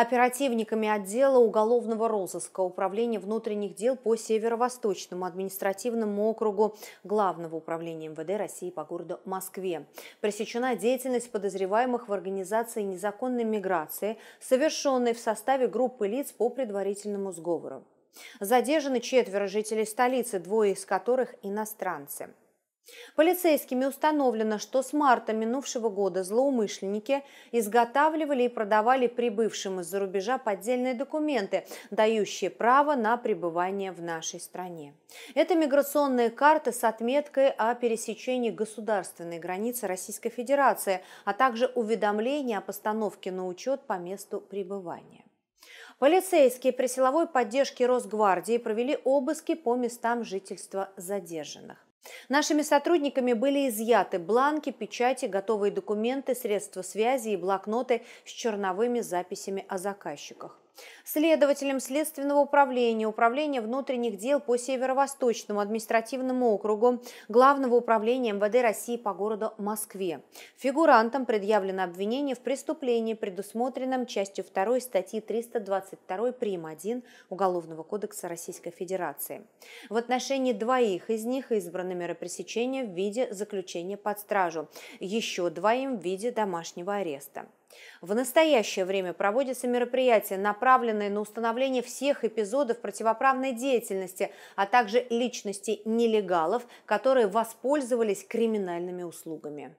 оперативниками отдела уголовного розыска Управления внутренних дел по Северо-Восточному административному округу Главного управления МВД России по городу Москве. Пресечена деятельность подозреваемых в организации незаконной миграции, совершенной в составе группы лиц по предварительному сговору. Задержаны четверо жителей столицы, двое из которых иностранцы. Полицейскими установлено, что с марта минувшего года злоумышленники изготавливали и продавали прибывшим из-за рубежа поддельные документы, дающие право на пребывание в нашей стране. Это миграционные карты с отметкой о пересечении государственной границы Российской Федерации, а также уведомления о постановке на учет по месту пребывания. Полицейские при силовой поддержке Росгвардии провели обыски по местам жительства задержанных. Нашими сотрудниками были изъяты бланки, печати, готовые документы, средства связи и блокноты с черновыми записями о заказчиках. Следователям Следственного управления, Управления внутренних дел по Северо-Восточному административному округу, Главного управления МВД России по городу Москве. Фигурантам предъявлено обвинение в преступлении, предусмотренном частью 2 статьи 322 прим. 1 Уголовного кодекса Российской Федерации. В отношении двоих из них избраны меры пресечения в виде заключения под стражу, еще двоим в виде домашнего ареста. В настоящее время проводятся мероприятия, направленные на установление всех эпизодов противоправной деятельности, а также личности нелегалов, которые воспользовались криминальными услугами.